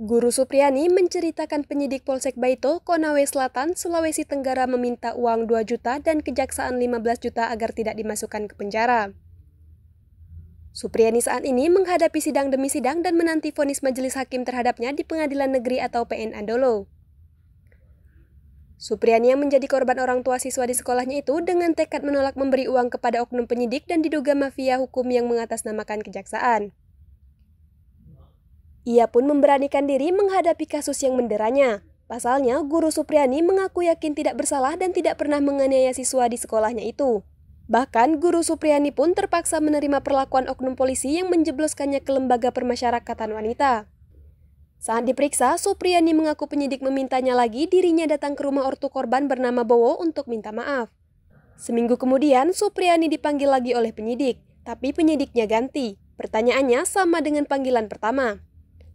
Guru Supriyani menceritakan penyidik Polsek Baito, Konawe Selatan, Sulawesi Tenggara meminta uang 2 juta dan kejaksaan 15 juta agar tidak dimasukkan ke penjara. Supriyani saat ini menghadapi sidang demi sidang dan menanti vonis majelis hakim terhadapnya di Pengadilan Negeri atau PN Andolo. Supriyani yang menjadi korban orang tua siswa di sekolahnya itu dengan tekad menolak memberi uang kepada oknum penyidik dan diduga mafia hukum yang mengatasnamakan kejaksaan. Ia pun memberanikan diri menghadapi kasus yang menderanya. Pasalnya, Guru Supriyani mengaku yakin tidak bersalah dan tidak pernah menganiaya siswa di sekolahnya itu. Bahkan, Guru Supriyani pun terpaksa menerima perlakuan oknum polisi yang menjebloskannya ke lembaga permasyarakatan wanita. Saat diperiksa, Supriyani mengaku penyidik memintanya lagi dirinya datang ke rumah ortu korban bernama Bowo untuk minta maaf. Seminggu kemudian, Supriyani dipanggil lagi oleh penyidik, tapi penyidiknya ganti. Pertanyaannya sama dengan panggilan pertama.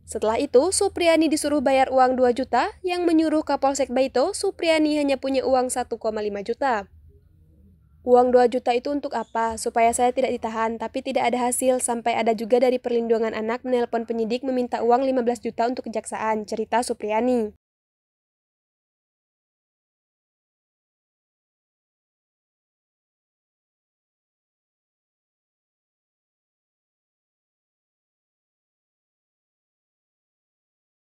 Setelah itu, Supriyani disuruh bayar uang 2 juta, yang menyuruh Kapolsek Baito, Supriyani hanya punya uang 1,5 juta. Uang 2 juta itu untuk apa? Supaya saya tidak ditahan, tapi tidak ada hasil, sampai ada juga dari perlindungan anak menelpon penyidik meminta uang 15 juta untuk kejaksaan, cerita Supriyani.